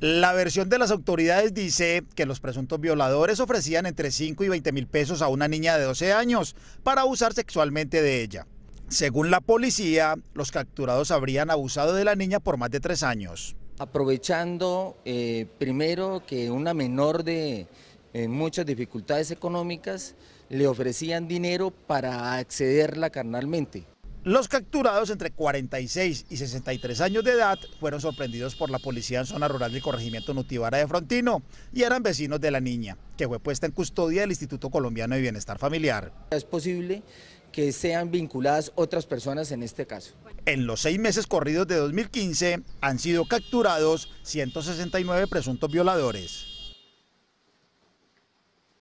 La versión de las autoridades dice que los presuntos violadores ofrecían entre 5 y 20 mil pesos a una niña de 12 años para abusar sexualmente de ella. Según la policía, los capturados habrían abusado de la niña por más de tres años. Aprovechando eh, primero que una menor de eh, muchas dificultades económicas le ofrecían dinero para accederla carnalmente. Los capturados entre 46 y 63 años de edad fueron sorprendidos por la policía en zona rural del corregimiento Nutibara de Frontino y eran vecinos de la niña, que fue puesta en custodia del Instituto Colombiano de Bienestar Familiar. Es posible que sean vinculadas otras personas en este caso. En los seis meses corridos de 2015 han sido capturados 169 presuntos violadores.